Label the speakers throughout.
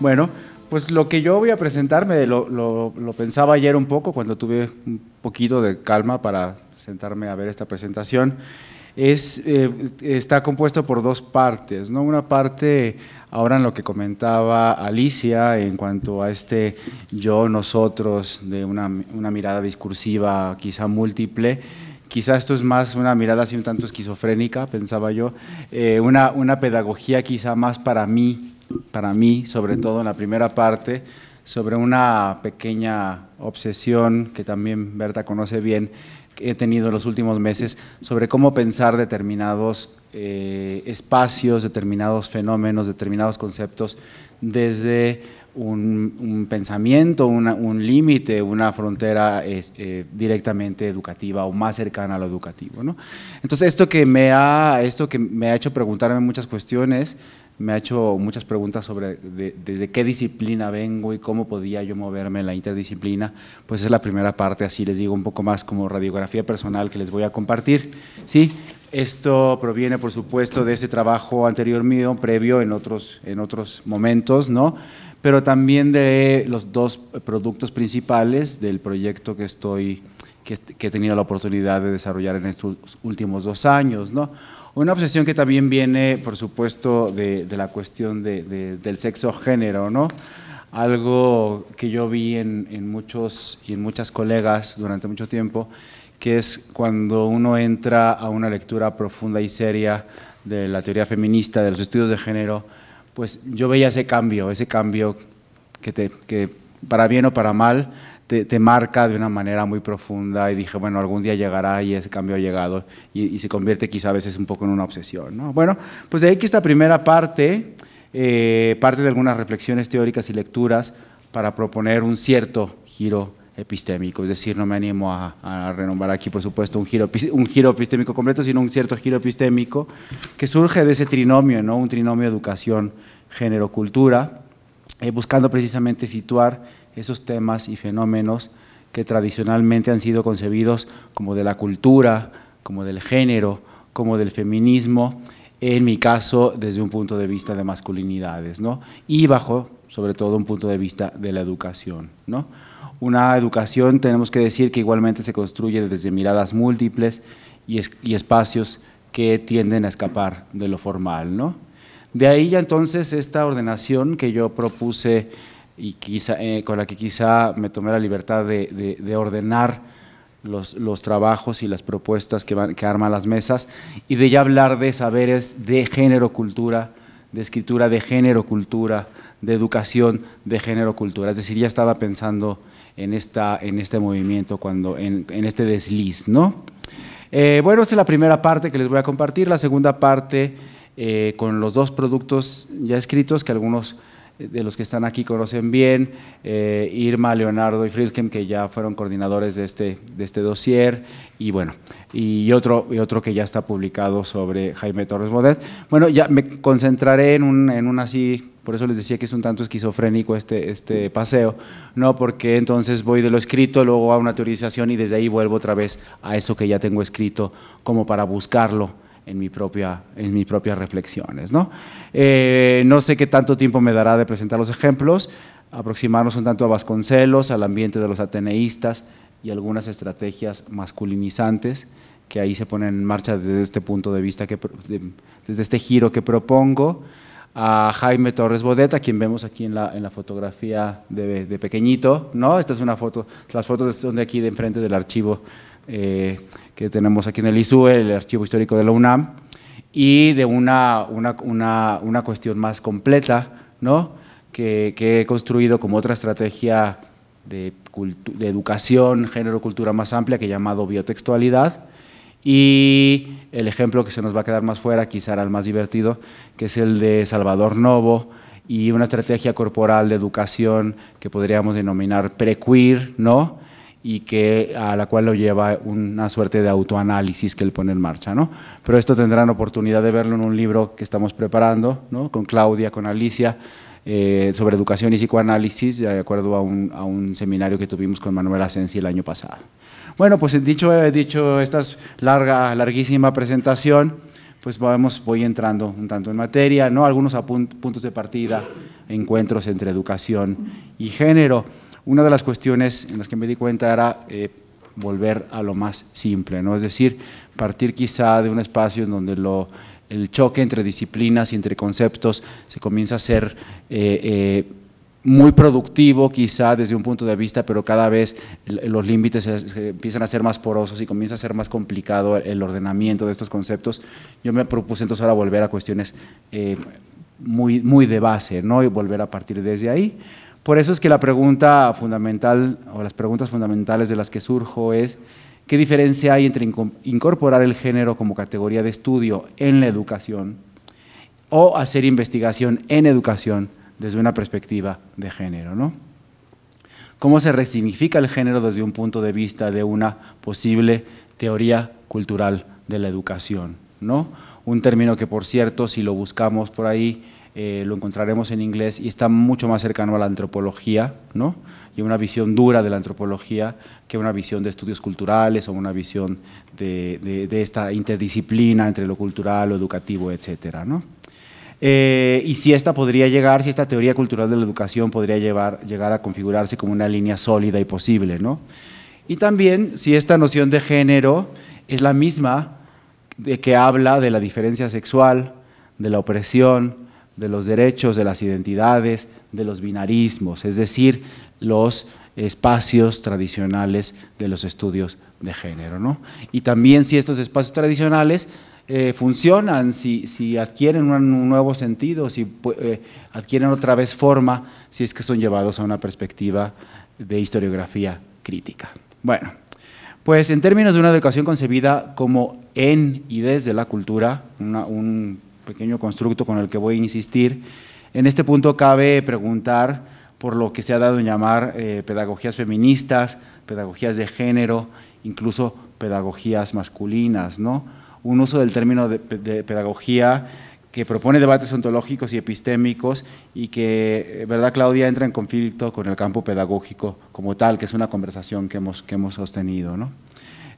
Speaker 1: Bueno, pues lo que yo voy a presentarme lo, lo, pensaba ayer un poco cuando tuve un poquito de calma para sentarme a ver esta presentación. Es, eh, está compuesto por dos partes, ¿no? Una parte, ahora en lo que comentaba Alicia, en cuanto a este yo, nosotros, de una, mirada discursiva quizá múltiple, quizá esto es más una mirada así un tanto esquizofrénica, pensaba yo, eh, una, una pedagogía quizá más para mí, para mí, sobre todo en la primera parte, sobre una pequeña obsesión que también Berta conoce bien, que he tenido en los últimos meses, sobre cómo pensar determinados eh, espacios, determinados fenómenos, determinados conceptos desde un, pensamiento, un límite, una frontera eh, directamente educativa o más cercana a lo educativo. ¿no? Entonces esto que, me ha, esto que me ha hecho preguntarme muchas cuestiones, me ha hecho muchas preguntas sobre desde qué disciplina vengo y cómo podía yo moverme en la interdisciplina, pues es la primera parte, así les digo un poco más como radiografía personal que les voy a compartir. ¿sí? Esto proviene, por supuesto, de ese trabajo anterior mío, previo en otros, en otros momentos, ¿no? pero también de los dos productos principales del proyecto que estoy he tenido la oportunidad de desarrollar en estos últimos dos años, ¿no? Una obsesión que también viene, por supuesto, de, la cuestión del sexo-género, ¿no? Algo que yo vi en, muchos y en muchas colegas durante mucho tiempo, que es cuando uno entra a una lectura profunda y seria de la teoría feminista, de los estudios de género, pues yo veía ese cambio, ese cambio que, que para bien o para mal te, marca de una manera muy profunda y dije, bueno, algún día llegará y ese cambio ha llegado y, se convierte quizá a veces un poco en una obsesión. ¿no? Bueno, pues de ahí que esta primera parte, eh, parte de algunas reflexiones teóricas y lecturas para proponer un cierto giro epistémico, es decir, no me animo a, renombrar aquí, por supuesto, un giro, un giro epistémico completo, sino un cierto giro epistémico que surge de ese trinomio, ¿no? un trinomio educación, género, cultura, eh, buscando precisamente situar esos temas y fenómenos que tradicionalmente han sido concebidos como de la cultura, como del género, como del feminismo, en mi caso desde un punto de vista de masculinidades, ¿no? Y bajo, sobre todo, un punto de vista de la educación, ¿no? Una educación, tenemos que decir, que igualmente se construye desde miradas múltiples y, espacios que tienden a escapar de lo formal, ¿no? De ahí ya entonces esta ordenación que yo propuse y quizá, eh, con la que quizá me tomé la libertad de, ordenar los, los, trabajos y las propuestas que, van, que arman las mesas y de ya hablar de saberes de género cultura, de escritura de género cultura, de educación de género cultura. Es decir, ya estaba pensando en, esta, en este movimiento, cuando, en, este desliz. ¿no? Eh, bueno, esta es la primera parte que les voy a compartir. La segunda parte eh, con los dos productos ya escritos que algunos de los que están aquí conocen bien, eh, Irma, Leonardo y Friedkin, que ya fueron coordinadores de este, de este dossier, y bueno, y otro, y otro que ya está publicado sobre Jaime Torres Bodet. Bueno, ya me concentraré en un, en así, por eso les decía que es un tanto esquizofrénico este, este paseo, ¿no? porque entonces voy de lo escrito, luego a una teorización y desde ahí vuelvo otra vez a eso que ya tengo escrito como para buscarlo en, mi propia, en mis propias reflexiones. ¿no? Eh, no sé qué tanto tiempo me dará de presentar los ejemplos, aproximarnos un tanto a Vasconcelos, al ambiente de los ateneístas y algunas estrategias masculinizantes que ahí se ponen en marcha desde este punto de vista, que, desde este giro que propongo, a Jaime Torres Bodet, a quien vemos aquí en la, en la fotografía de, de, pequeñito, ¿no? Esta es una foto, las fotos son de aquí de enfrente del archivo eh, que tenemos aquí en el ISUE, el Archivo Histórico de la UNAM, y de una, una, una, una cuestión más completa, ¿no? que, que, he construido como otra estrategia de, de educación, género, cultura más amplia, que he llamado biotextualidad, y el ejemplo que se nos va a quedar más fuera, quizá era el más divertido, que es el de Salvador Novo y una estrategia corporal de educación que podríamos denominar pre ¿no? y que a la cual lo lleva una suerte de autoanálisis que él pone en marcha. ¿no? Pero esto tendrán oportunidad de verlo en un libro que estamos preparando ¿no? con Claudia, con Alicia, eh, sobre educación y psicoanálisis, de acuerdo a un, a un seminario que tuvimos con Manuel Asensi el año pasado. Bueno, pues dicho, dicho esta larga, larguísima presentación, pues vamos, voy entrando un tanto en materia, ¿no? algunos puntos de partida, encuentros entre educación y género. Una de las cuestiones en las que me di cuenta era eh, volver a lo más simple, ¿no? es decir, partir quizá de un espacio en donde el choque entre disciplinas y entre conceptos se comienza a ser eh, eh, muy productivo quizá desde un punto de vista, pero cada vez los límites empiezan a ser más porosos y comienza a ser más complicado el ordenamiento de estos conceptos. Yo me propuse entonces ahora volver a cuestiones muy, muy de base ¿no? y volver a partir desde ahí. Por eso es que la pregunta fundamental, o las preguntas fundamentales de las que surjo es, ¿qué diferencia hay entre incorporar el género como categoría de estudio en la educación o hacer investigación en educación desde una perspectiva de género? ¿Cómo se resignifica el género desde un punto de vista de una posible teoría cultural de la educación? ¿no? Un término que, por cierto, si lo buscamos por ahí, eh, lo encontraremos en inglés y está mucho más cercano a la antropología, ¿no? Y una visión dura de la antropología que una visión de estudios culturales o una visión de, esta interdisciplina entre lo cultural, lo educativo, etcétera, ¿no? Eh, y si esta podría llegar, si esta teoría cultural de la educación podría llevar, llegar a configurarse como una línea sólida y posible, ¿no? Y también si esta noción de género es la misma de que habla de la diferencia sexual, de la opresión, de los derechos, de las identidades, de los binarismos, es decir, los espacios tradicionales de los estudios de género. Y también si estos espacios tradicionales eh, funcionan, si, si, adquieren un nuevo sentido, si eh, adquieren otra vez forma, si es que son llevados a una perspectiva de historiografía crítica. Bueno, pues en términos de una educación concebida como en y desde la cultura, un pequeño constructo con el que voy a insistir. En este punto cabe preguntar por lo que se ha dado en llamar eh, pedagogías feministas, pedagogías de género, incluso pedagogías masculinas, ¿no? Un uso del término de, pedagogía que propone debates ontológicos y epistémicos y que, eh, ¿verdad, Claudia?, entra en conflicto con el campo pedagógico como tal, que es una conversación que hemos, hemos sostenido, ¿no?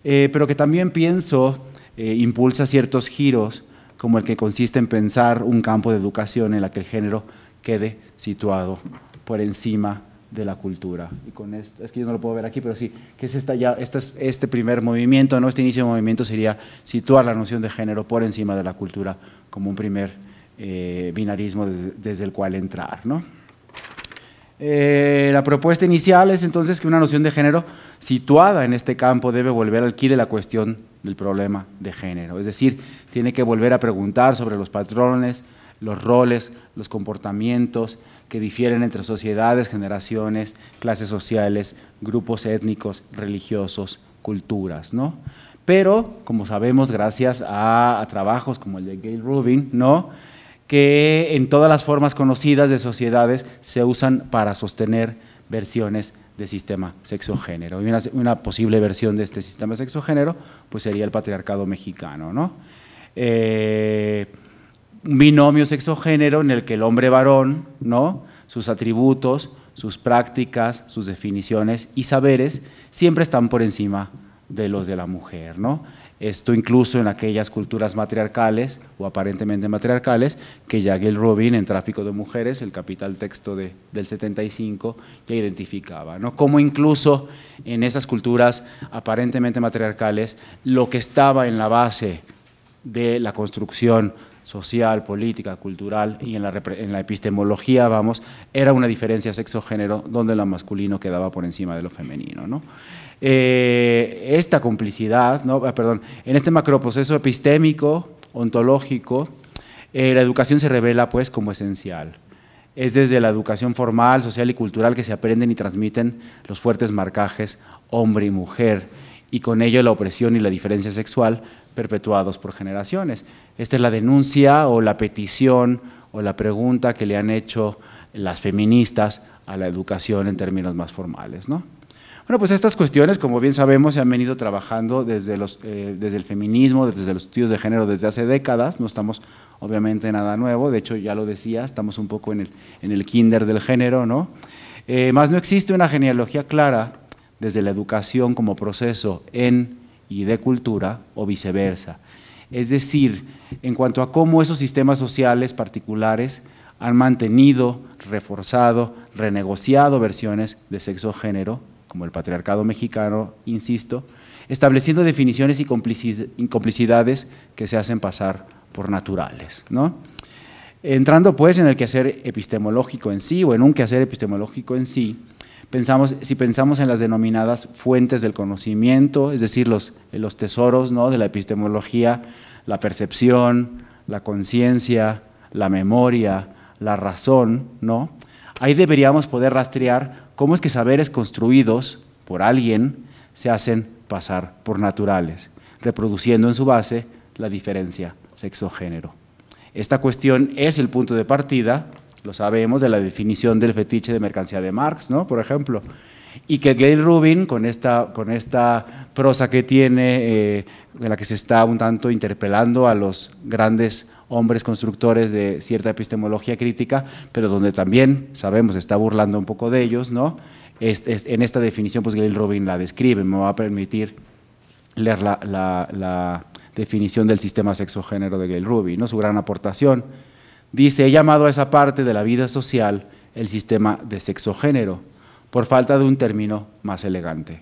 Speaker 1: Eh, pero que también pienso impulsa ciertos giros como el que consiste en pensar un campo de educación en la que el género quede situado por encima de la cultura. es que yo no lo puedo ver aquí, pero sí, que es esta ya, este, primer movimiento, ¿no? este inicio de movimiento sería situar la noción de género por encima de la cultura como un primer eh, binarismo desde, el cual entrar. Eh, la propuesta inicial es entonces que una noción de género situada en este campo debe volver al quid de la cuestión del problema de género. Es decir, tiene que volver a preguntar sobre los patrones, los roles, los comportamientos que difieren entre sociedades, generaciones, clases sociales, grupos étnicos, religiosos, culturas, ¿no? Pero, como sabemos, gracias a, trabajos como el de Gail Rubin, ¿no? que en todas las formas conocidas de sociedades se usan para sostener versiones de sistema sexogénero. Y una, posible versión de este sistema sexogénero pues sería el patriarcado mexicano. ¿no? Eh, un binomio sexogénero en el que el hombre varón, ¿no? sus atributos, sus prácticas, sus definiciones y saberes siempre están por encima de los de la mujer. ¿no? Esto incluso en aquellas culturas matriarcales o aparentemente matriarcales que ya Rubin en Tráfico de Mujeres, el capital texto del 75, ya identificaba. ¿no? Como incluso en esas culturas aparentemente matriarcales, lo que estaba en la base de la construcción social, política, cultural y en la, epistemología, vamos, era una diferencia sexo-género donde lo masculino quedaba por encima de lo femenino. Eh, esta complicidad, ah, perdón, en este macroproceso epistémico, ontológico, eh, la educación se revela pues como esencial. Es desde la educación formal, social y cultural que se aprenden y transmiten los fuertes marcajes hombre y mujer, y con ello la opresión y la diferencia sexual perpetuados por generaciones. Esta es la denuncia o la petición o la pregunta que le han hecho las feministas a la educación en términos más formales. ¿no? Bueno, pues estas cuestiones, como bien sabemos, se han venido trabajando eh, desde, el feminismo, desde los estudios de género, desde hace décadas, no estamos obviamente nada nuevo, de hecho ya lo decía, estamos un poco en el, kinder del género, ¿no? Eh, más no existe una genealogía clara desde la educación como proceso en y de cultura o viceversa. Es decir, en cuanto a cómo esos sistemas sociales particulares han mantenido, reforzado, renegociado versiones de sexo-género como el patriarcado mexicano, insisto, estableciendo definiciones y complicidades que se hacen pasar por naturales. ¿no? Entrando pues en el quehacer epistemológico en sí, o en un quehacer epistemológico en sí, pensamos, si pensamos en las denominadas fuentes del conocimiento, es decir, los, los tesoros ¿no? de la epistemología, la percepción, la conciencia, la memoria, la razón, ¿no? Ahí deberíamos poder rastrear cómo es que saberes construidos por alguien se hacen pasar por naturales, reproduciendo en su base la diferencia sexo-género. Esta cuestión es el punto de partida, lo sabemos, de la definición del fetiche de mercancía de Marx, ¿no? por ejemplo, y que Gail Rubin, con esta, con esta prosa que tiene, eh, en la que se está un tanto interpelando a los grandes hombres constructores de cierta epistemología crítica, pero donde también, sabemos, está burlando un poco de ellos, ¿no? Este, este, en esta definición, pues Gail Rubin la describe, me va a permitir leer la, definición del sistema sexogénero de Gail Rubin, ¿no? su gran aportación. Dice, he llamado a esa parte de la vida social el sistema de sexo género por falta de un término más elegante.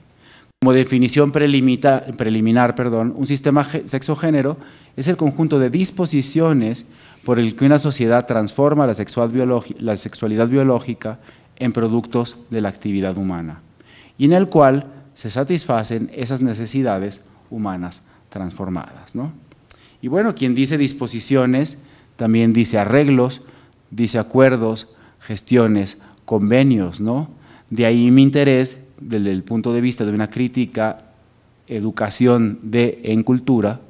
Speaker 1: Como definición preliminar, un sistema sexo-género es el conjunto de disposiciones por el que una sociedad transforma la, la sexualidad biológica en productos de la actividad humana y en el cual se satisfacen esas necesidades humanas transformadas. ¿no? Y bueno, quien dice disposiciones también dice arreglos, dice acuerdos, gestiones, convenios, ¿no? De ahí mi interés desde el punto de vista de una crítica educación de, en cultura,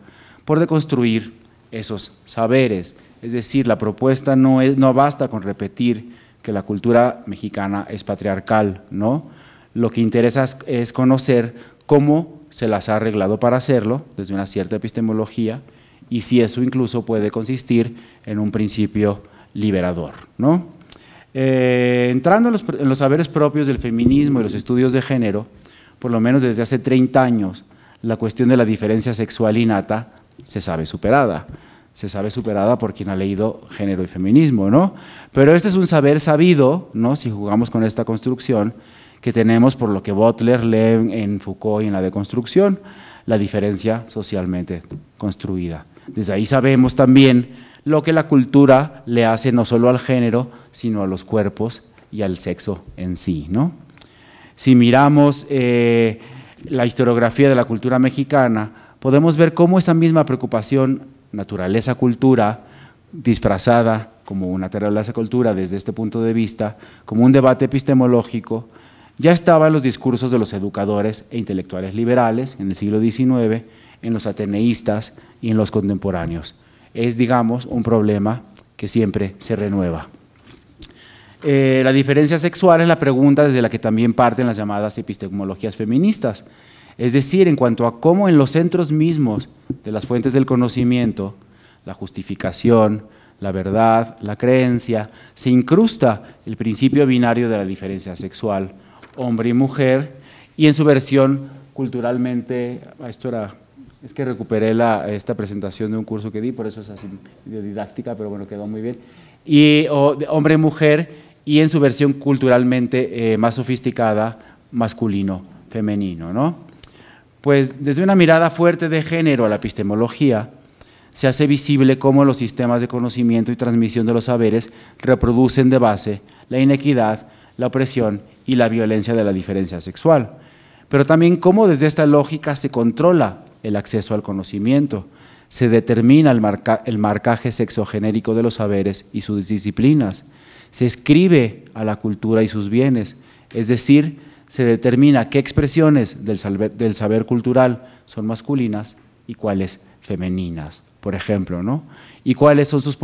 Speaker 1: por deconstruir esos saberes. Es decir, la propuesta no, es, no basta con repetir que la cultura mexicana es patriarcal, ¿no? Lo que interesa es conocer cómo se las ha arreglado para hacerlo, desde una cierta epistemología, y si eso incluso puede consistir en un principio liberador, ¿no? Eh, entrando en los, en los, saberes propios del feminismo y los estudios de género, por lo menos desde hace 30 años, la cuestión de la diferencia sexual innata se sabe superada. Se sabe superada por quien ha leído género y feminismo, ¿no? Pero este es un saber sabido, ¿no? Si jugamos con esta construcción, que tenemos por lo que Butler lee en Foucault y en la deconstrucción, la diferencia socialmente construida. Desde ahí sabemos también lo que la cultura le hace no solo al género, sino a los cuerpos y al sexo en sí. ¿no? Si miramos eh, la historiografía de la cultura mexicana, podemos ver cómo esa misma preocupación naturaleza-cultura, disfrazada como una naturaleza-cultura desde este punto de vista, como un debate epistemológico, ya estaba en los discursos de los educadores e intelectuales liberales en el siglo XIX, en los ateneístas y en los contemporáneos es, digamos, un problema que siempre se renueva. Eh, la diferencia sexual es la pregunta desde la que también parten las llamadas epistemologías feministas. Es decir, en cuanto a cómo en los centros mismos de las fuentes del conocimiento, la justificación, la verdad, la creencia, se incrusta el principio binario de la diferencia sexual, hombre y mujer, y en su versión culturalmente, esto era es que recuperé esta presentación de un curso que di, por eso es así didáctica, pero bueno, quedó muy bien. Y hombre-mujer, y en su versión culturalmente eh, más sofisticada, masculino-femenino. ¿no? Pues desde una mirada fuerte de género a la epistemología, se hace visible cómo los sistemas de conocimiento y transmisión de los saberes reproducen de base la inequidad, la opresión y la violencia de la diferencia sexual. Pero también cómo desde esta lógica se controla el acceso al conocimiento. Se determina el, marcaje sexogenérico de los saberes y sus disciplinas. Se escribe a la cultura y sus bienes, es decir, se determina qué expresiones del saber, cultural son masculinas y cuáles femeninas, por ejemplo, ¿no? Y cuáles son sus,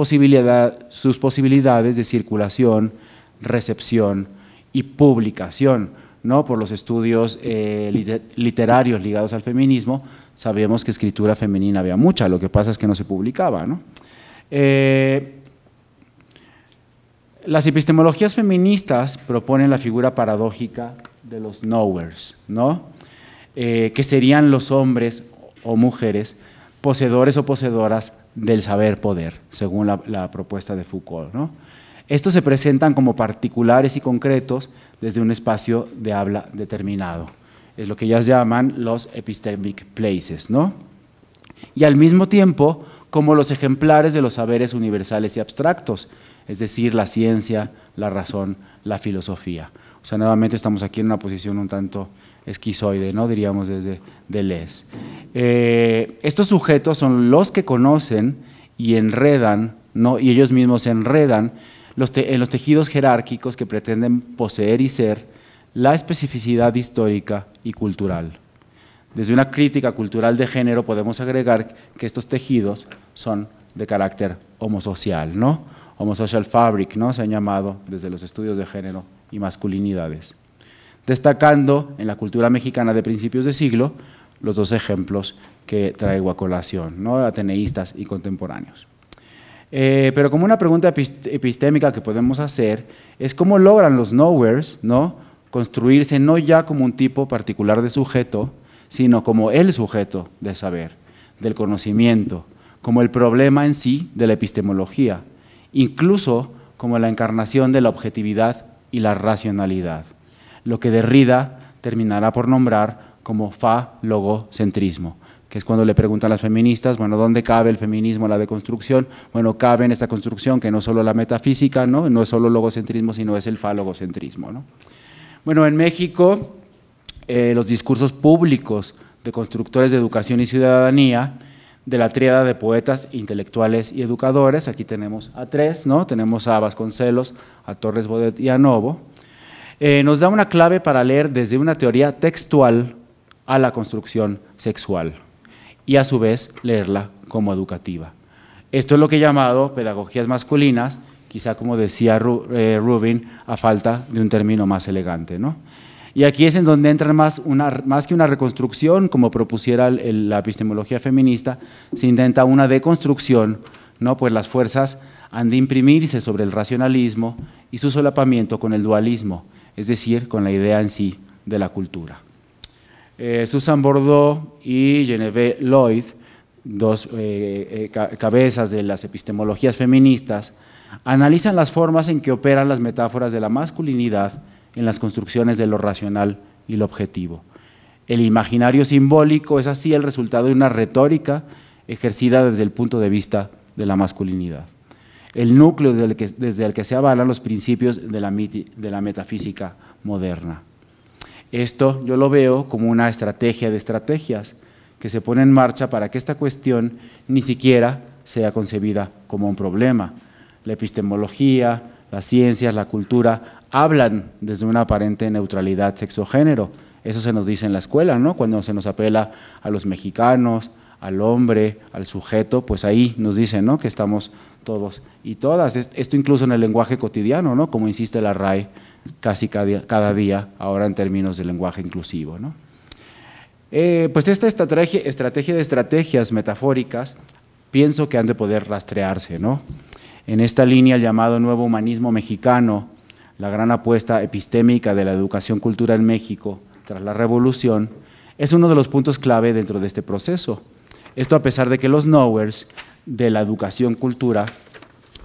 Speaker 1: sus posibilidades de circulación, recepción y publicación ¿no? por los estudios eh, literarios ligados al feminismo, sabemos que escritura femenina había mucha, lo que pasa es que no se publicaba. Eh, las epistemologías feministas proponen la figura paradójica de los knowers, eh, que serían los hombres o mujeres poseedores o poseedoras del saber poder, según la, la propuesta de Foucault. ¿no? Estos se presentan como particulares y concretos desde un espacio de habla determinado. Es lo que ellas llaman los epistemic places, ¿no? Y al mismo tiempo, como los ejemplares de los saberes universales y abstractos, es decir, la ciencia, la razón, la filosofía. O sea, nuevamente estamos aquí en una posición un tanto esquizoide, ¿no? diríamos desde Deleuze. Eh, estos sujetos son los que conocen y enredan, ¿no? y ellos mismos se enredan en los tejidos jerárquicos que pretenden poseer y ser la especificidad histórica y cultural. Desde una crítica cultural de género podemos agregar que estos tejidos son de carácter homosocial, ¿no? Homosocial fabric, ¿no? Se han llamado desde los estudios de género y masculinidades. Destacando en la cultura mexicana de principios de siglo los dos ejemplos que traigo a colación, ¿no? Ateneístas y contemporáneos. Eh, pero como una pregunta epistémica que podemos hacer es cómo logran los knowers ¿no? construirse no ya como un tipo particular de sujeto, sino como el sujeto de saber, del conocimiento, como el problema en sí de la epistemología, incluso como la encarnación de la objetividad y la racionalidad, lo que Derrida terminará por nombrar como fa-logocentrismo, es cuando le preguntan a las feministas, bueno, ¿dónde cabe el feminismo, la deconstrucción? Bueno, cabe en esta construcción que no solo la metafísica, ¿no? No es solo logocentrismo, sino es el falogocentrismo, Bueno, en México, eh, los discursos públicos de constructores de educación y ciudadanía, de la tríada de poetas, intelectuales y educadores, aquí tenemos a tres, ¿no? Tenemos a Vasconcelos, a Torres Bodet y a Novo, eh, nos da una clave para leer desde una teoría textual a la construcción sexual y a su vez leerla como educativa. Esto es lo que he llamado pedagogías masculinas, quizá como decía eh, Rubin, a falta de un término más elegante. Y aquí es en donde entra más, que una reconstrucción, como propusiera la epistemología feminista, se intenta una deconstrucción, ¿no? pues las fuerzas han de imprimirse sobre el racionalismo y su solapamiento con el dualismo, es decir, con la idea en sí de la cultura. Eh, Susan Bordeaux y Genevieve Lloyd, dos eh, eh, cabezas de las epistemologías feministas, analizan las formas en que operan las metáforas de la masculinidad en las construcciones de lo racional y lo objetivo. El imaginario simbólico es así el resultado de una retórica ejercida desde el punto de vista de la masculinidad, el núcleo desde el que, se avalan los principios de la metafísica moderna. Esto yo lo veo como una estrategia de estrategias que se pone en marcha para que esta cuestión ni siquiera sea concebida como un problema. La epistemología, las ciencias, la cultura hablan desde una aparente neutralidad sexo-género, Eso se nos dice en la escuela, ¿no? Cuando se nos apela a los mexicanos, al hombre, al sujeto, pues ahí nos dicen, ¿no? Que estamos todos y todas. Esto incluso en el lenguaje cotidiano, ¿no? Como insiste la RAE casi cada, día ahora en términos de lenguaje inclusivo. ¿no? Eh, pues esta estrategia, de estrategias metafóricas pienso que han de poder rastrearse. En esta línea, el llamado nuevo humanismo mexicano, la gran apuesta epistémica de la educación cultural en México tras la revolución, es uno de los puntos clave dentro de este proceso. Esto a pesar de que los knowers de la educación cultura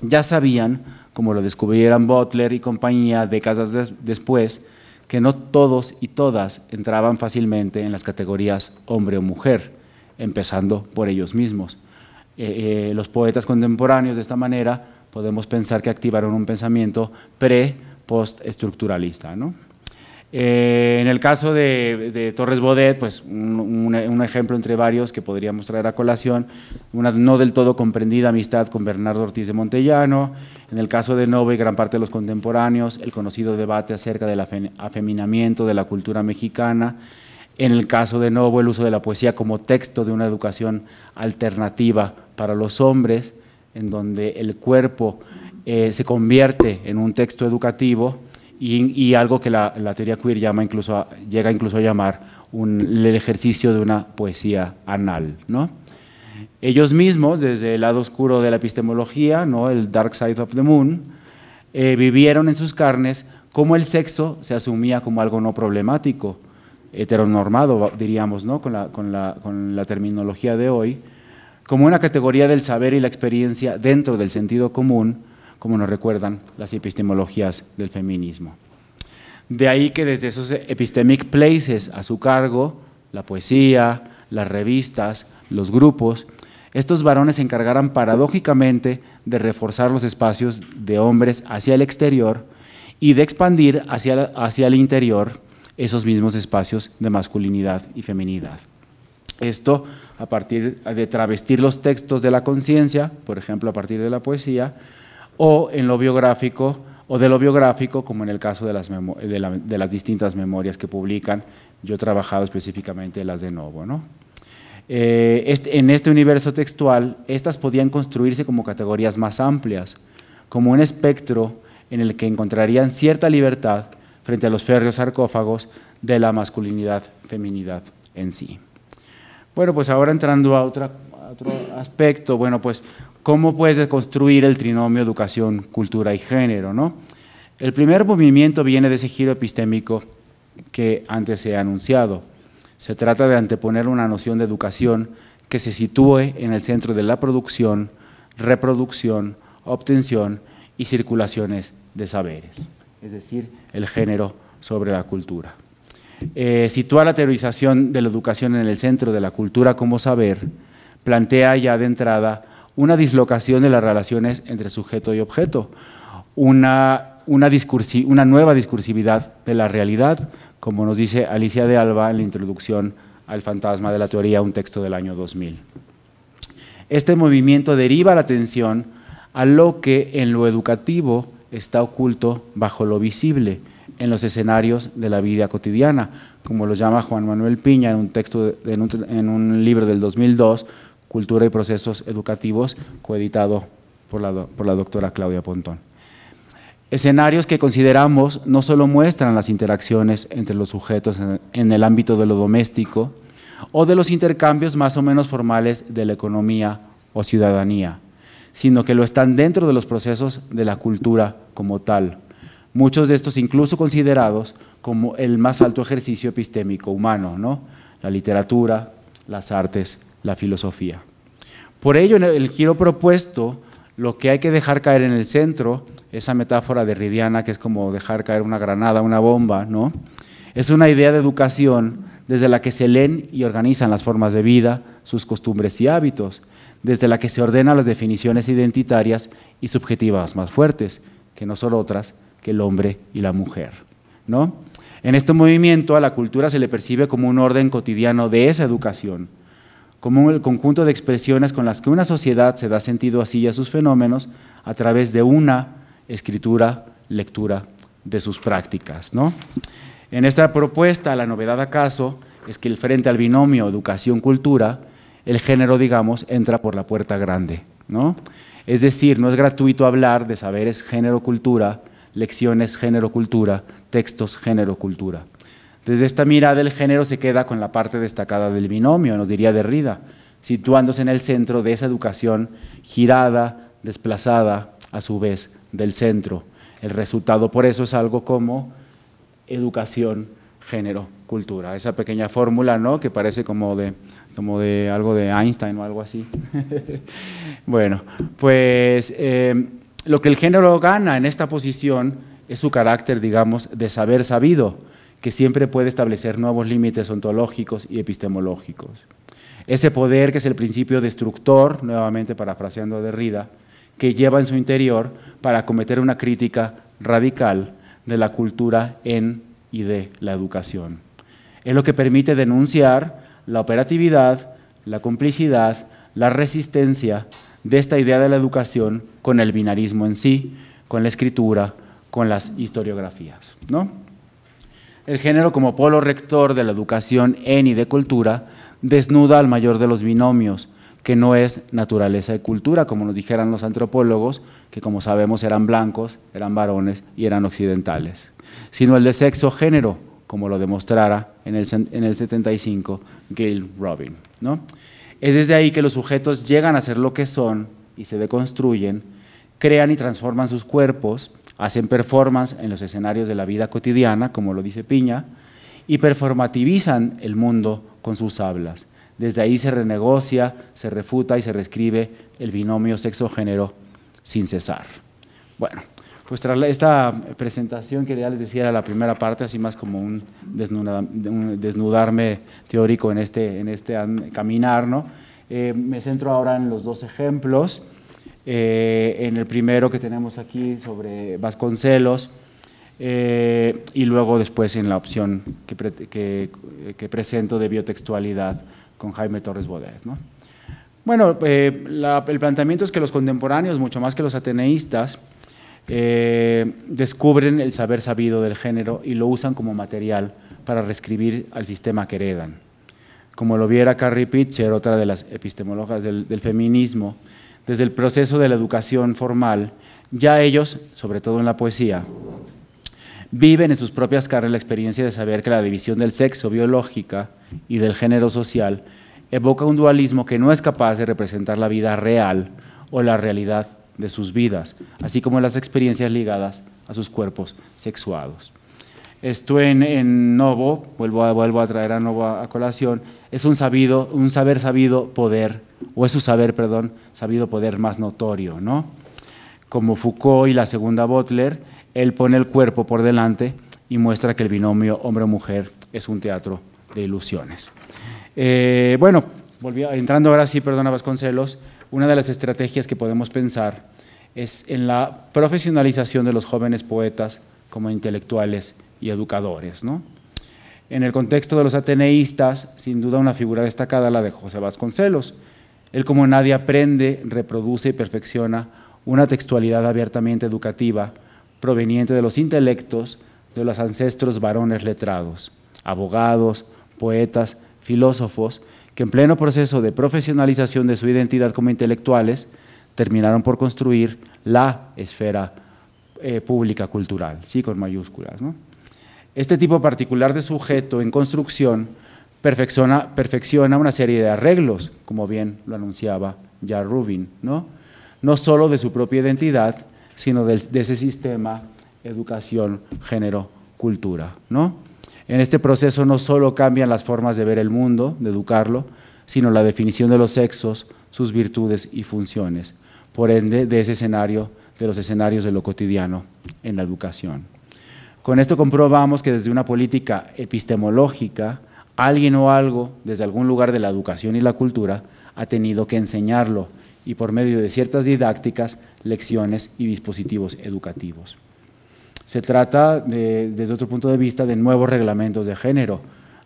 Speaker 1: ya sabían como lo descubrieron Butler y compañía décadas después, que no todos y todas entraban fácilmente en las categorías hombre o mujer, empezando por ellos mismos. Eh, eh, los poetas contemporáneos de esta manera podemos pensar que activaron un pensamiento pre-post-estructuralista. ¿no? Eh, en el caso de, Torres Bodet, pues un, ejemplo entre varios que podríamos traer a colación, una no del todo comprendida amistad con Bernardo Ortiz de Montellano, en el caso de Novo y gran parte de los contemporáneos, el conocido debate acerca del afeminamiento de la cultura mexicana, en el caso de Novo el uso de la poesía como texto de una educación alternativa para los hombres, en donde el cuerpo eh, se convierte en un texto educativo, y, algo que la, teoría queer llama incluso llega incluso a llamar el ejercicio de una poesía anal. Ellos mismos, desde el lado oscuro de la epistemología, ¿no? el Dark Side of the Moon, eh, vivieron en sus carnes cómo el sexo se asumía como algo no problemático, heteronormado, diríamos, ¿no? con la terminología de hoy, como una categoría del saber y la experiencia dentro del sentido común, como nos recuerdan las epistemologías del feminismo. De ahí que desde esos epistemic places a su cargo, la poesía, las revistas, los grupos, estos varones se encargaran paradójicamente de reforzar los espacios de hombres hacia el exterior y de expandir hacia, hacia el interior esos mismos espacios de masculinidad y feminidad. Esto a partir de travestir los textos de la conciencia, por ejemplo, a partir de la poesía, o en lo biográfico o de lo biográfico, como en el caso de las, de las distintas memorias que publican. Yo he trabajado específicamente las de Novo. ¿no? Eh, este, en este universo textual, estas podían construirse como categorías más amplias, como un espectro en el que encontrarían cierta libertad frente a los férreos sarcófagos de la masculinidad-feminidad en sí. Bueno, pues ahora entrando a, otra, a otro aspecto, bueno, pues cómo puedes construir el trinomio educación, cultura y género. ¿no? El primer movimiento viene de ese giro epistémico que antes se ha anunciado. Se trata de anteponer una noción de educación que se sitúe en el centro de la producción, reproducción, obtención y circulaciones de saberes, es decir, el género sobre la cultura. Eh, situar la teorización de la educación en el centro de la cultura como saber plantea ya de entrada una dislocación de las relaciones entre sujeto y objeto, una, una, una nueva discursividad de la realidad, como nos dice Alicia de Alba en la introducción al Fantasma de la Teoría, un texto del año 2000. Este movimiento deriva la atención a lo que en lo educativo está oculto bajo lo visible, en los escenarios de la vida cotidiana, como lo llama Juan Manuel Piña en un, texto, en un, en un libro del 2002, Cultura y Procesos Educativos, coeditado por la, doctora Claudia Pontón. Escenarios que consideramos no solo muestran las interacciones entre los sujetos en, el ámbito de lo doméstico o de los intercambios más o menos formales de la economía o ciudadanía, sino que lo están dentro de los procesos de la cultura como tal, muchos de estos incluso considerados como el más alto ejercicio epistémico humano, ¿no? la literatura, las artes, la filosofía. Por ello, en el giro propuesto, lo que hay que dejar caer en el centro, esa metáfora de Ridiana, que es como dejar caer una granada, una bomba, ¿no? Es una idea de educación desde la que se leen y organizan las formas de vida, sus costumbres y hábitos, desde la que se ordenan las definiciones identitarias y subjetivas más fuertes, que no son otras que el hombre y la mujer, ¿no? En este movimiento a la cultura se le percibe como un orden cotidiano de esa educación, como el conjunto de expresiones con las que una sociedad se da sentido así a sus fenómenos a través de una escritura, lectura de sus prácticas. ¿no? En esta propuesta, la novedad acaso es que frente al binomio educación-cultura, el género, digamos, entra por la puerta grande. ¿no? Es decir, no es gratuito hablar de saberes género-cultura, lecciones género-cultura, textos género-cultura. Desde esta mirada el género se queda con la parte destacada del binomio, nos diría Derrida, situándose en el centro de esa educación girada, desplazada, a su vez, del centro. El resultado por eso es algo como educación, género, cultura. Esa pequeña fórmula, ¿no? Que parece como de, como de algo de Einstein o algo así. bueno, pues eh, lo que el género gana en esta posición es su carácter, digamos, de saber sabido que siempre puede establecer nuevos límites ontológicos y epistemológicos. Ese poder que es el principio destructor, nuevamente parafraseando a Derrida, que lleva en su interior para acometer una crítica radical de la cultura en y de la educación. Es lo que permite denunciar la operatividad, la complicidad, la resistencia de esta idea de la educación con el binarismo en sí, con la escritura, con las historiografías. ¿no? El género como polo rector de la educación en y de cultura desnuda al mayor de los binomios, que no es naturaleza y cultura, como nos dijeran los antropólogos, que como sabemos eran blancos, eran varones y eran occidentales, sino el de sexo-género, como lo demostrara en el, en el 75 Gail Robin. ¿no? Es desde ahí que los sujetos llegan a ser lo que son y se deconstruyen, crean y transforman sus cuerpos, hacen performance en los escenarios de la vida cotidiana, como lo dice Piña, y performativizan el mundo con sus hablas. Desde ahí se renegocia, se refuta y se reescribe el binomio sexo-género sin cesar. Bueno, pues tras esta presentación que ya les decía era la primera parte, así más como un, desnudarme teórico en este, en este caminar, ¿no? Eh, me centro ahora en los dos ejemplos eh, en el primero que tenemos aquí sobre Vasconcelos, eh, y luego después en la opción que, presento de biotextualidad con Jaime Torres Bodet. Bueno, eh, el planteamiento es que los contemporáneos, mucho más que los ateneístas, descubren el saber sabido del género y lo usan como material para reescribir al sistema que heredan. Como lo viera Carrie Pitcher, otra de las epistemólogas del feminismo, desde el proceso de la educación formal, ya ellos, sobre todo en la poesía, viven en sus propias carnes la experiencia de saber que la división del sexo biológica y del género social evoca un dualismo que no es capaz de representar la vida real o la realidad de sus vidas, así como las experiencias ligadas a sus cuerpos sexuados. Esto en, Novo, vuelvo a, vuelvo a traer a Novo a colación, es un, sabido, un saber sabido poder, o es su saber, perdón, sabido poder más notorio, ¿no? Como Foucault y la segunda Butler, él pone el cuerpo por delante y muestra que el binomio hombre-mujer es un teatro de ilusiones. Eh, bueno, entrando ahora sí, perdona Vasconcelos, una de las estrategias que podemos pensar es en la profesionalización de los jóvenes poetas como intelectuales y educadores, ¿no? En el contexto de los ateneístas, sin duda una figura destacada la de José Vasconcelos. Él como nadie aprende, reproduce y perfecciona una textualidad abiertamente educativa proveniente de los intelectos de los ancestros varones letrados, abogados, poetas, filósofos, que en pleno proceso de profesionalización de su identidad como intelectuales terminaron por construir la esfera eh, pública cultural, sí, con mayúsculas. ¿no? Este tipo particular de sujeto en construcción perfecciona, una serie de arreglos, como bien lo anunciaba ya Rubin, ¿no? no solo de su propia identidad, sino de, ese sistema educación, género, cultura. En este proceso no solo cambian las formas de ver el mundo, de educarlo, sino la definición de los sexos, sus virtudes y funciones, por ende de ese escenario, de los escenarios de lo cotidiano en la educación. Con esto comprobamos que desde una política epistemológica, alguien o algo, desde algún lugar de la educación y la cultura, ha tenido que enseñarlo y por medio de ciertas didácticas, lecciones y dispositivos educativos. Se trata, desde otro punto de vista, de nuevos reglamentos de género.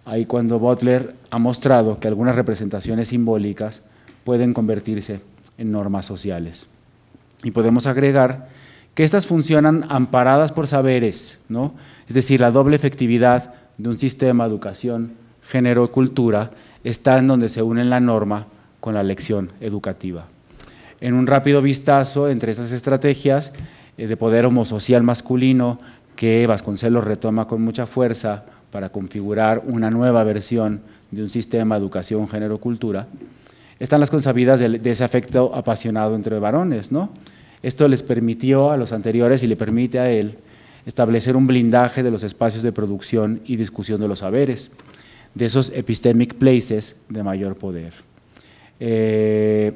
Speaker 1: Ahí cuando Butler ha mostrado que algunas representaciones simbólicas pueden convertirse en normas sociales. Y podemos agregar que estas funcionan amparadas por saberes, ¿no? es decir, la doble efectividad de un sistema, educación, género cultura, está en donde se une la norma con la lección educativa. En un rápido vistazo entre estas estrategias eh, de poder homosocial masculino que Vasconcelos retoma con mucha fuerza para configurar una nueva versión de un sistema educación, género, cultura, están las consabidas de, ese afecto apasionado entre varones, ¿no? Esto les permitió a los anteriores y le permite a él establecer un blindaje de los espacios de producción y discusión de los saberes, de esos epistemic places de mayor poder. Eh,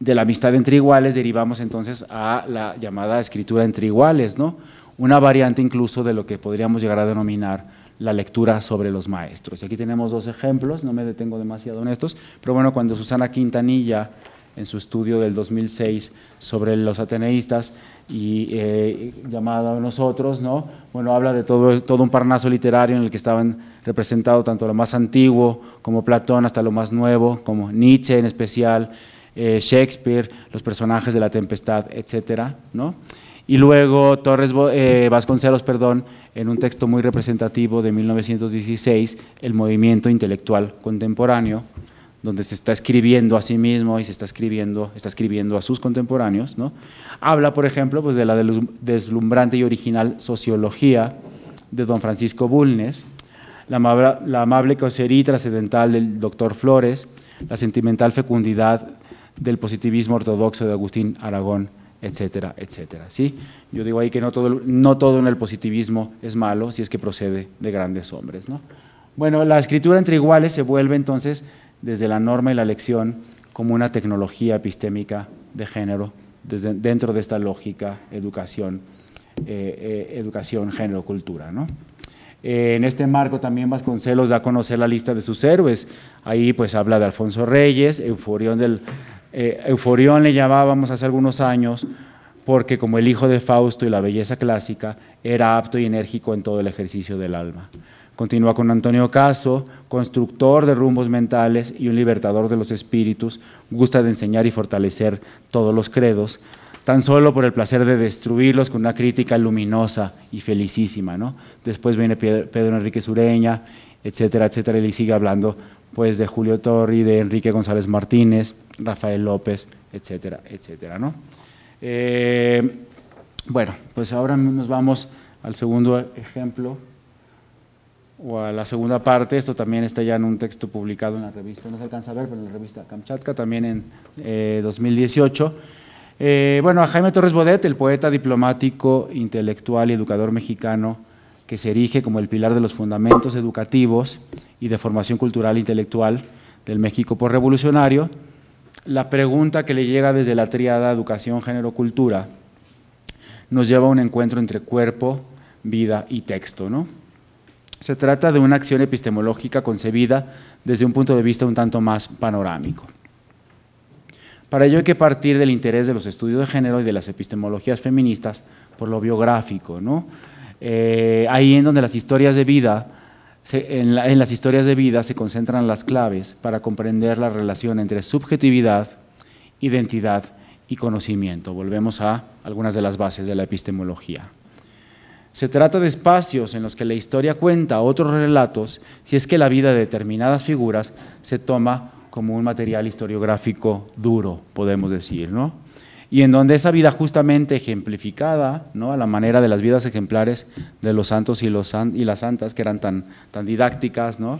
Speaker 1: de la amistad entre iguales derivamos entonces a la llamada escritura entre iguales, ¿no? una variante incluso de lo que podríamos llegar a denominar la lectura sobre los maestros. Y aquí tenemos dos ejemplos, no me detengo demasiado en estos, pero bueno, cuando Susana Quintanilla en su estudio del 2006 sobre los ateneístas y eh, llamado a nosotros, ¿no? Bueno, habla de todo, todo un parnaso literario en el que estaban representados tanto lo más antiguo como Platón hasta lo más nuevo, como Nietzsche en especial, eh, Shakespeare, los personajes de la tempestad, etcétera, ¿no? Y luego Torres eh, Vasconcelos, perdón, en un texto muy representativo de 1916, El movimiento intelectual contemporáneo, donde se está escribiendo a sí mismo y se está escribiendo, está escribiendo a sus contemporáneos, ¿no? Habla, por ejemplo, pues de la deslumbrante y original sociología de don Francisco Bulnes, la amable, la trascendental del doctor Flores, la sentimental fecundidad del positivismo ortodoxo de Agustín Aragón, etcétera, etcétera. ¿sí? Yo digo ahí que no todo, no todo en el positivismo es malo si es que procede de grandes hombres. Bueno, la escritura entre iguales se vuelve entonces desde la norma y la lección como una tecnología epistémica de género, dentro de esta lógica educación, eh, eh, educación, género, cultura. Eh, en este marco también Vasconcelos da a conocer la lista de sus héroes. Ahí pues habla de Alfonso Reyes, Euforión, del, Euforión le llamábamos hace algunos años, porque como el hijo de Fausto y la belleza clásica, era apto y enérgico en todo el ejercicio del alma. Continúa con Antonio Caso, constructor de rumbos mentales y un libertador de los espíritus, gusta de enseñar y fortalecer todos los credos, tan solo por el placer de destruirlos con una crítica luminosa y felicísima. ¿no? Después viene Pedro Enrique Sureña, etcétera, etcétera, y le sigue hablando pues, de Julio Torri, de Enrique González Martínez, Rafael López, etcétera, etcétera. ¿no? Eh, bueno, pues ahora nos vamos al segundo ejemplo o a la segunda parte, esto también está ya en un texto publicado en la revista, no se alcanza a ver, pero en la revista Kamchatka, también en 2018. Eh, eh, bueno, a Jaime Torres Bodet, el poeta diplomático, intelectual y educador mexicano, que se erige como el pilar de los fundamentos educativos y de formación cultural e intelectual del México revolucionario la pregunta que le llega desde la triada educación, género, cultura, nos lleva a un encuentro entre cuerpo, vida y texto, ¿no? Se trata de una acción epistemológica concebida desde un punto de vista un tanto más panorámico. Para ello hay que partir del interés de los estudios de género y de las epistemologías feministas por lo biográfico. ¿no? Eh, ahí en donde las historias de vida, en las historias de vida se concentran las claves para comprender la relación entre subjetividad, identidad y conocimiento. Volvemos a algunas de las bases de la epistemología. Se trata de espacios en los que la historia cuenta otros relatos, si es que la vida de determinadas figuras se toma como un material historiográfico duro, podemos decir, ¿no? Y en donde esa vida justamente ejemplificada, ¿no? A la manera de las vidas ejemplares de los santos y, las santas, que eran tan, didácticas, ¿no?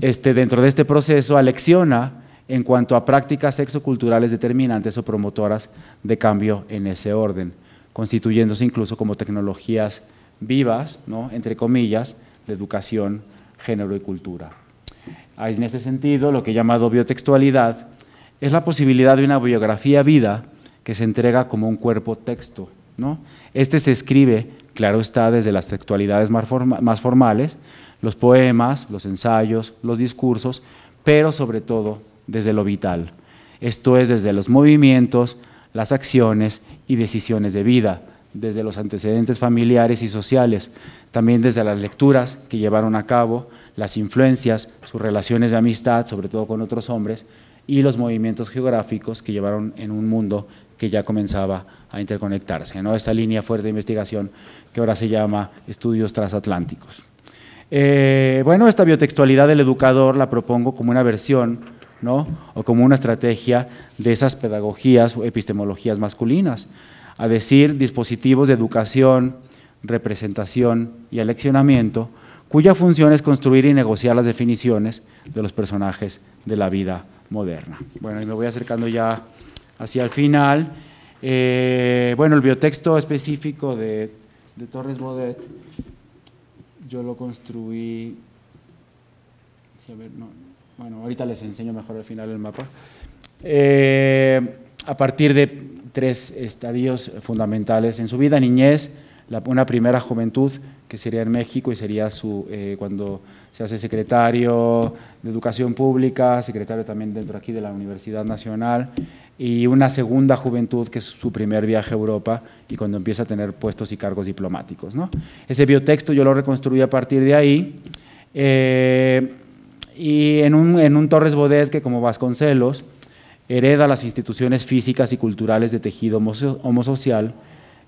Speaker 1: Este, dentro de este proceso, alecciona en cuanto a prácticas sexoculturales determinantes o promotoras de cambio en ese orden, constituyéndose incluso como tecnologías vivas, entre comillas, de educación, género y cultura. En ese sentido, lo que he llamado biotextualidad es la posibilidad de una biografía vida que se entrega como un cuerpo texto. ¿no? Este se escribe, claro está, desde las textualidades más formales, los poemas, los ensayos, los discursos, pero sobre todo desde lo vital. Esto es desde los movimientos, las acciones y decisiones de vida, desde los antecedentes familiares y sociales, también desde las lecturas que llevaron a cabo, las influencias, sus relaciones de amistad, sobre todo con otros hombres, y los movimientos geográficos que llevaron en un mundo que ya comenzaba a interconectarse. ¿no? Esta línea fuerte de investigación que ahora se llama estudios transatlánticos. Eh, bueno, esta biotextualidad del educador la propongo como una versión o como una estrategia de esas pedagogías o epistemologías masculinas a decir dispositivos de educación, representación y aleccionamiento, cuya función es construir y negociar las definiciones de los personajes de la vida moderna. Bueno, y me voy acercando ya hacia el final. Eh, bueno, el biotexto específico de, Torres Bodet, yo lo construí... bueno, ahorita les enseño mejor al final el mapa. Eh, a partir de tres estadios fundamentales en su vida, niñez, una primera juventud, que sería en México y sería su, eh, cuando se hace secretario de Educación Pública, secretario también dentro aquí de la Universidad Nacional, y una segunda juventud, que es su primer viaje a Europa y cuando empieza a tener puestos y cargos diplomáticos. ¿no? Ese biotexto yo lo reconstruí a partir de ahí. Eh, y en un, en un Torres Bodet que como Vasconcelos, hereda las instituciones físicas y culturales de tejido homosocial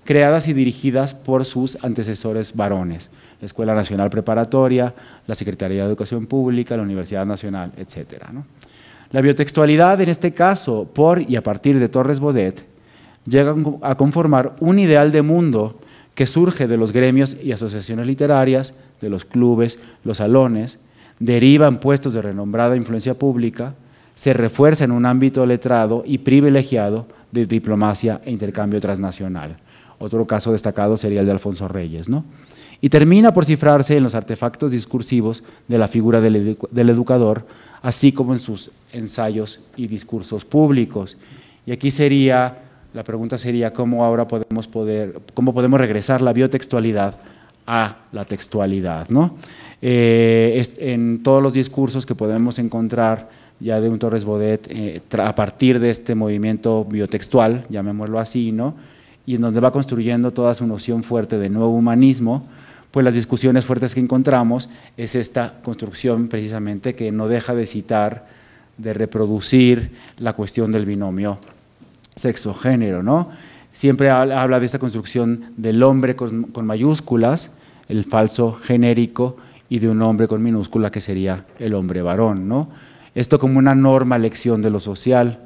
Speaker 1: creadas y dirigidas por sus antecesores varones, la Escuela Nacional Preparatoria, la Secretaría de Educación Pública, la Universidad Nacional, etc. La biotextualidad, en este caso, por y a partir de Torres Bodet, llega a conformar un ideal de mundo que surge de los gremios y asociaciones literarias, de los clubes, los salones, deriva en puestos de renombrada influencia pública, se refuerza en un ámbito letrado y privilegiado de diplomacia e intercambio transnacional. Otro caso destacado sería el de Alfonso Reyes. ¿no? Y termina por cifrarse en los artefactos discursivos de la figura del, educador, así como en sus ensayos y discursos públicos. Y aquí sería, la pregunta sería cómo ahora podemos, poder, cómo podemos regresar la biotextualidad a la textualidad. ¿no? Eh, en todos los discursos que podemos encontrar ya de un Torres Bodet eh, a partir de este movimiento biotextual, llamémoslo así, ¿no? y en donde va construyendo toda su noción fuerte de nuevo humanismo, pues las discusiones fuertes que encontramos es esta construcción precisamente que no deja de citar, de reproducir la cuestión del binomio sexo-género, ¿no? Siempre habla de esta construcción del hombre con, con mayúsculas, el falso genérico, y de un hombre con minúscula que sería el hombre varón, ¿no? Esto como una norma lección de lo social,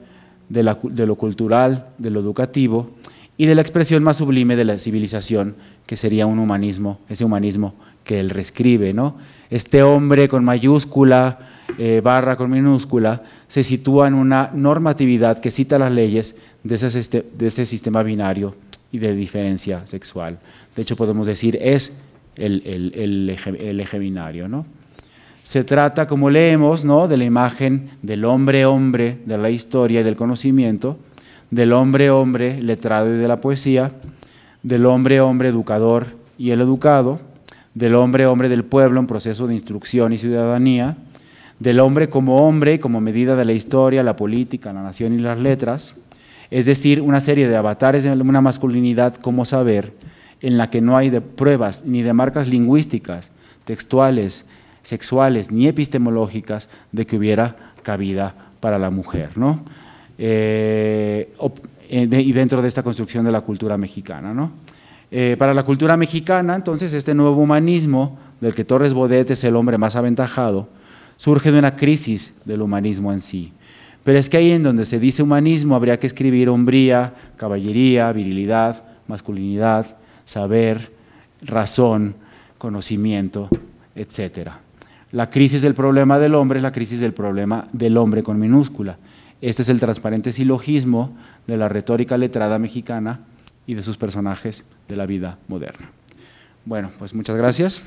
Speaker 1: de, lo cultural, de lo educativo y de la expresión más sublime de la civilización, que sería un humanismo, ese humanismo que él reescribe. ¿no? Este hombre con mayúscula, eh, barra con minúscula, se sitúa en una normatividad que cita las leyes de ese, sistema binario y de diferencia sexual. De hecho, podemos decir, es el, el eje, binario. ¿no? se trata, como leemos, ¿no? de la imagen del hombre-hombre de la historia y del conocimiento, del hombre-hombre letrado y de la poesía, del hombre-hombre educador y el educado, del hombre-hombre del pueblo en proceso de instrucción y ciudadanía, del hombre como hombre, como medida de la historia, la política, la nación y las letras, es decir, una serie de avatares de una masculinidad como saber en la que no hay de pruebas ni de marcas lingüísticas, textuales, sexuales ni epistemológicas de que hubiera cabida para la mujer. ¿no? Eh, eh, y dentro de esta construcción de la cultura mexicana. ¿no? Eh, para la cultura mexicana, entonces, este nuevo humanismo, del que Torres Bodet es el hombre más aventajado, surge de una crisis del humanismo en sí. Pero es que ahí en donde se dice humanismo habría que escribir hombría, caballería, virilidad, masculinidad, saber, razón, conocimiento, etcétera. La crisis del problema del hombre es la crisis del problema del hombre con minúscula. Este es el transparente silogismo de la retórica letrada mexicana y de sus personajes de la vida moderna. Bueno, pues muchas gracias.